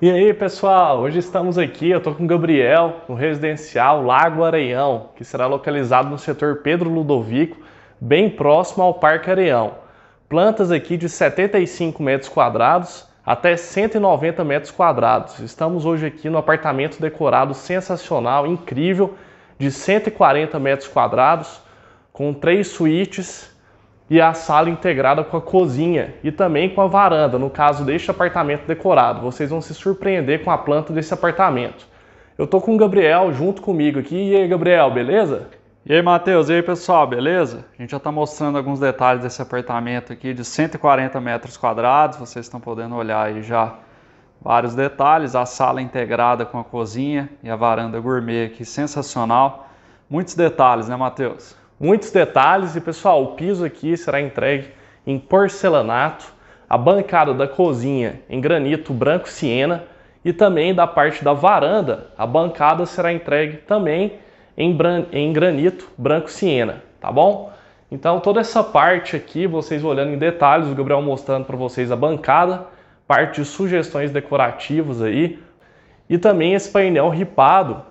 E aí pessoal, hoje estamos aqui, eu estou com o Gabriel no residencial Lago Areião, que será localizado no setor Pedro Ludovico, bem próximo ao Parque Areião. Plantas aqui de 75 metros quadrados até 190 metros quadrados. Estamos hoje aqui no apartamento decorado sensacional, incrível, de 140 metros quadrados, com três suítes e a sala integrada com a cozinha e também com a varanda, no caso deste apartamento decorado. Vocês vão se surpreender com a planta desse apartamento. Eu tô com o Gabriel junto comigo aqui. E aí, Gabriel, beleza? E aí, Matheus, e aí, pessoal, beleza? A gente já está mostrando alguns detalhes desse apartamento aqui de 140 metros quadrados. Vocês estão podendo olhar aí já vários detalhes. A sala integrada com a cozinha e a varanda gourmet aqui, sensacional. Muitos detalhes, né, Matheus? muitos detalhes. E pessoal, o piso aqui será entregue em porcelanato, a bancada da cozinha em granito branco siena e também da parte da varanda, a bancada será entregue também em, bran... em granito branco siena, tá bom? Então toda essa parte aqui, vocês olhando em detalhes, o Gabriel mostrando para vocês a bancada, parte de sugestões decorativas aí, e também esse painel ripado,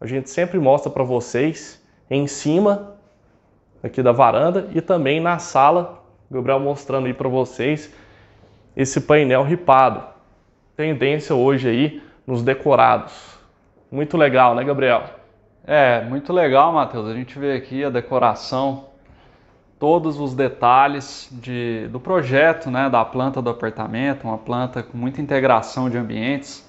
a gente sempre mostra para vocês em cima aqui da varanda e também na sala, Gabriel mostrando aí para vocês esse painel ripado. Tendência hoje aí nos decorados. Muito legal, né, Gabriel? É, muito legal, Matheus. A gente vê aqui a decoração, todos os detalhes de, do projeto, né, da planta do apartamento, uma planta com muita integração de ambientes.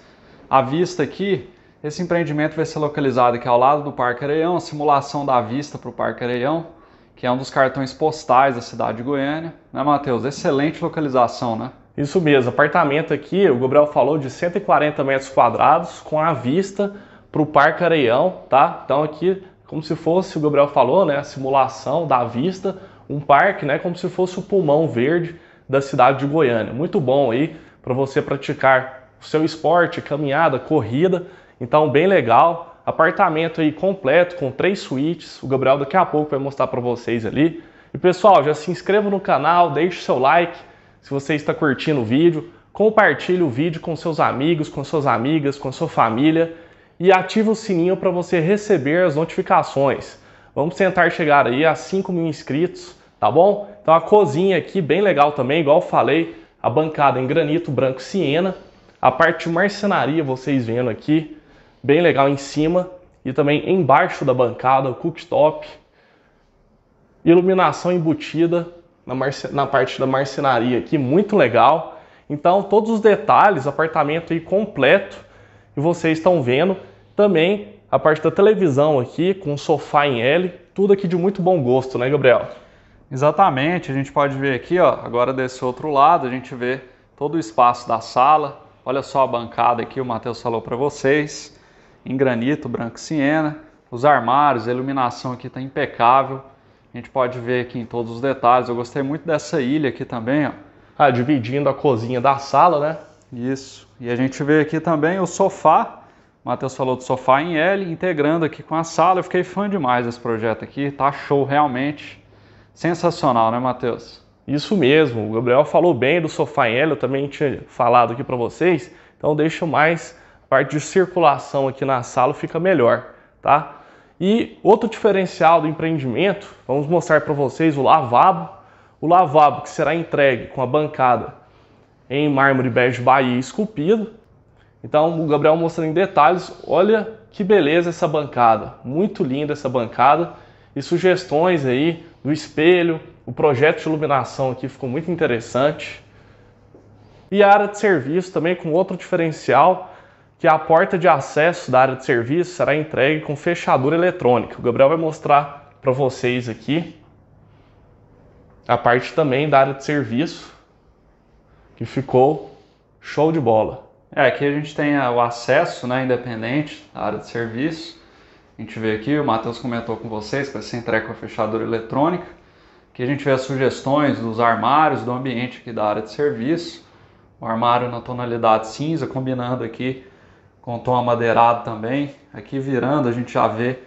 A vista aqui, esse empreendimento vai ser localizado aqui ao lado do Parque Areião, simulação da vista para o Parque Areião que é um dos cartões postais da cidade de Goiânia. Né, Matheus? Excelente localização, né? Isso mesmo, apartamento aqui, o Gabriel falou de 140 metros quadrados com a vista para o Parque Areião, tá? Então aqui, como se fosse, o Gabriel falou, né, a simulação da vista, um parque, né, como se fosse o pulmão verde da cidade de Goiânia. Muito bom aí para você praticar o seu esporte, caminhada, corrida. Então, bem legal Apartamento aí completo com três suítes. O Gabriel daqui a pouco vai mostrar para vocês ali. E pessoal, já se inscreva no canal, deixe seu like se você está curtindo o vídeo, compartilhe o vídeo com seus amigos, com suas amigas, com sua família e ative o sininho para você receber as notificações. Vamos tentar chegar aí a 5 mil inscritos, tá bom? Então a cozinha aqui bem legal também, igual falei, a bancada em granito branco siena, a parte de marcenaria vocês vendo aqui, bem legal em cima e também embaixo da bancada, o cooktop, iluminação embutida na, na parte da marcenaria aqui, muito legal. Então, todos os detalhes, apartamento aí completo, e vocês estão vendo também a parte da televisão aqui, com sofá em L, tudo aqui de muito bom gosto, né, Gabriel? Exatamente, a gente pode ver aqui, ó, agora desse outro lado, a gente vê todo o espaço da sala. Olha só a bancada aqui, o Matheus falou para vocês em granito branco siena. Os armários, a iluminação aqui está impecável. A gente pode ver aqui em todos os detalhes. Eu gostei muito dessa ilha aqui também, ó. Ah, dividindo a cozinha da sala, né? Isso. E a gente vê aqui também o sofá. O Matheus falou do sofá em L, integrando aqui com a sala. Eu fiquei fã demais desse projeto aqui. Tá show realmente. Sensacional, né, Matheus? Isso mesmo. O Gabriel falou bem do sofá em L, eu também tinha falado aqui para vocês. Então deixo mais parte de circulação aqui na sala fica melhor, tá? E outro diferencial do empreendimento, vamos mostrar para vocês o lavabo. O lavabo que será entregue com a bancada em mármore bege Bahia esculpido. Então o Gabriel mostrando em detalhes, olha que beleza essa bancada, muito linda essa bancada e sugestões aí do espelho, o projeto de iluminação aqui ficou muito interessante. E a área de serviço também com outro diferencial, que a porta de acesso da área de serviço será entregue com fechadura eletrônica. O Gabriel vai mostrar para vocês aqui a parte também da área de serviço, que ficou show de bola. É, aqui a gente tem o acesso né, independente da área de serviço. A gente vê aqui, o Matheus comentou com vocês que vai ser entregue com a fechadura eletrônica. Aqui a gente vê as sugestões dos armários, do ambiente aqui da área de serviço. O armário na tonalidade cinza, combinando aqui com tom amadeirado também. Aqui virando a gente já vê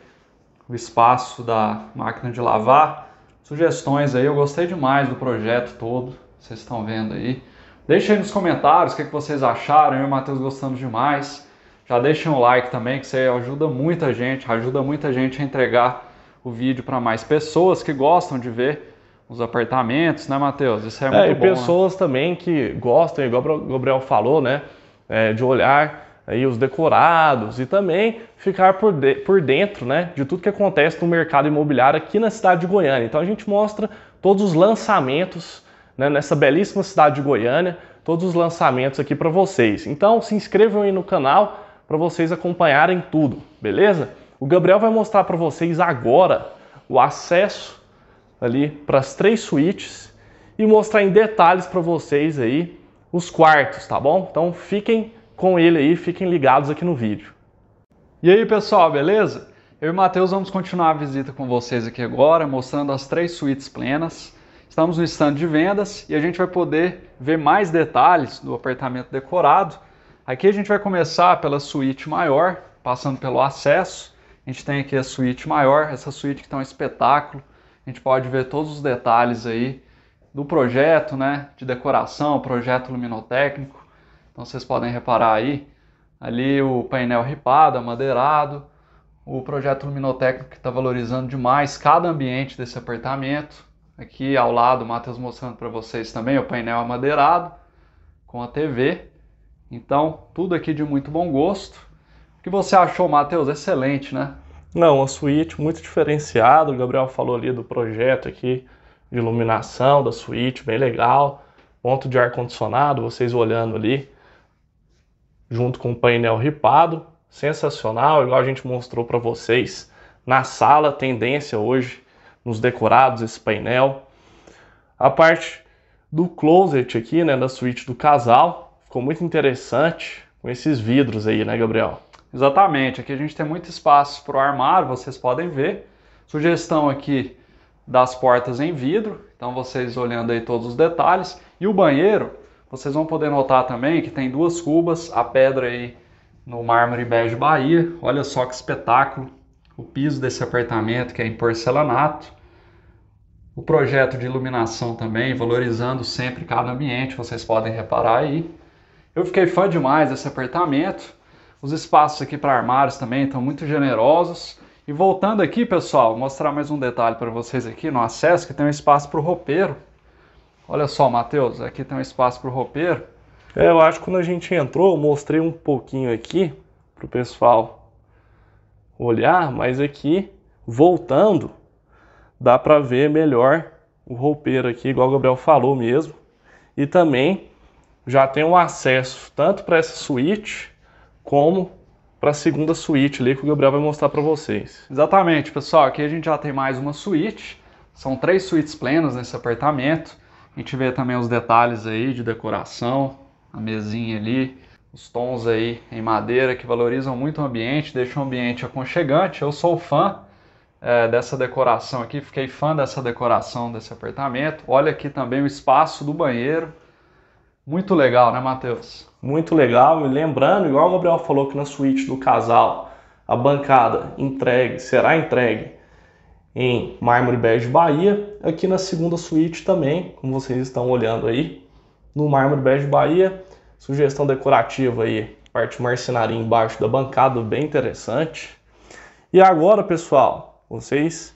o espaço da máquina de lavar. Sugestões aí, eu gostei demais do projeto todo, vocês estão vendo aí. Deixem aí nos comentários o que, que vocês acharam, eu e o Matheus gostamos demais. Já deixem um like também, que você ajuda muita gente, ajuda muita gente a entregar o vídeo para mais pessoas que gostam de ver os apartamentos, né, Matheus? Isso é, é muito e bom. E né? pessoas né? também que gostam, igual o Gabriel falou, né, é, de olhar aí os decorados e também ficar por, de, por dentro né, de tudo que acontece no mercado imobiliário aqui na cidade de Goiânia. Então a gente mostra todos os lançamentos né, nessa belíssima cidade de Goiânia, todos os lançamentos aqui para vocês. Então se inscrevam aí no canal para vocês acompanharem tudo, beleza? O Gabriel vai mostrar para vocês agora o acesso ali para as três suítes e mostrar em detalhes para vocês aí os quartos, tá bom? Então fiquem com ele aí, fiquem ligados aqui no vídeo. E aí pessoal, beleza? Eu e o Matheus vamos continuar a visita com vocês aqui agora, mostrando as três suítes plenas. Estamos no stand de vendas e a gente vai poder ver mais detalhes do apartamento decorado. Aqui a gente vai começar pela suíte maior, passando pelo acesso. A gente tem aqui a suíte maior, essa suíte que está um espetáculo. A gente pode ver todos os detalhes aí do projeto, né, de decoração, projeto luminotécnico. Então vocês podem reparar aí, ali o painel ripado, amadeirado, o projeto luminotécnico que está valorizando demais cada ambiente desse apartamento. Aqui ao lado, o Matheus mostrando para vocês também o painel amadeirado com a TV. Então, tudo aqui de muito bom gosto. O que você achou, Matheus? Excelente, né? Não, a suíte muito diferenciada. O Gabriel falou ali do projeto aqui de iluminação da suíte, bem legal. Ponto de ar-condicionado, vocês olhando ali junto com o painel ripado, sensacional, igual a gente mostrou para vocês na sala, tendência hoje nos decorados esse painel. A parte do closet aqui, né, da suíte do casal, ficou muito interessante com esses vidros aí, né, Gabriel? Exatamente, aqui a gente tem muito espaço para o armário, vocês podem ver. Sugestão aqui das portas em vidro, então vocês olhando aí todos os detalhes. E o banheiro, vocês vão poder notar também que tem duas cubas, a pedra aí no mármore bege Bahia. Olha só que espetáculo. O piso desse apartamento que é em porcelanato. O projeto de iluminação também, valorizando sempre cada ambiente, vocês podem reparar aí. Eu fiquei fã demais desse apartamento. Os espaços aqui para armários também estão muito generosos. E voltando aqui, pessoal, mostrar mais um detalhe para vocês aqui no acesso, que tem um espaço para o roupeiro. Olha só, Matheus, aqui tem um espaço para o roupeiro. É, eu acho que quando a gente entrou, eu mostrei um pouquinho aqui para o pessoal olhar, mas aqui, voltando, dá para ver melhor o roupeiro aqui, igual o Gabriel falou mesmo. E também já tem um acesso tanto para essa suíte como para a segunda suíte ali que o Gabriel vai mostrar para vocês. Exatamente, pessoal. Aqui a gente já tem mais uma suíte. São três suítes plenas nesse apartamento. A gente vê também os detalhes aí de decoração, a mesinha ali, os tons aí em madeira que valorizam muito o ambiente, deixam o ambiente aconchegante. Eu sou fã é, dessa decoração aqui, fiquei fã dessa decoração desse apartamento. Olha aqui também o espaço do banheiro. Muito legal, né, Matheus? Muito legal. E lembrando, igual o Gabriel falou que na suíte do casal, a bancada entregue, será entregue em mármore bege Bahia, aqui na segunda suíte também, como vocês estão olhando aí, no mármore bege Bahia, sugestão decorativa aí, parte marcenaria embaixo da bancada, bem interessante. E agora, pessoal, vocês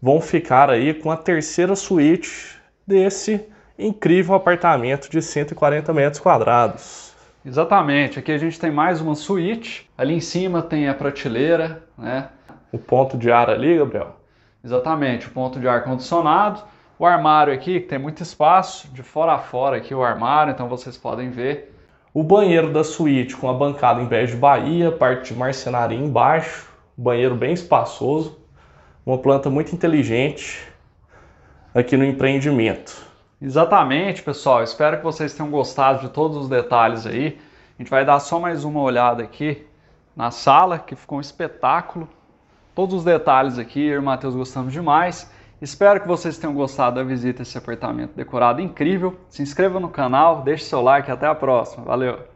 vão ficar aí com a terceira suíte desse incrível apartamento de 140 metros quadrados. Exatamente, aqui a gente tem mais uma suíte, ali em cima tem a prateleira, né? O ponto de ar ali, Gabriel? Exatamente, o ponto de ar-condicionado. O armário aqui, que tem muito espaço, de fora a fora aqui o armário, então vocês podem ver. O banheiro da suíte com a bancada em bege de Bahia, parte de marcenaria embaixo, banheiro bem espaçoso, uma planta muito inteligente aqui no empreendimento. Exatamente, pessoal. Espero que vocês tenham gostado de todos os detalhes aí. A gente vai dar só mais uma olhada aqui na sala, que ficou um espetáculo. Todos os detalhes aqui, eu e o Matheus gostamos demais. Espero que vocês tenham gostado da visita a esse apartamento decorado incrível. Se inscreva no canal, deixe seu like e até a próxima. Valeu!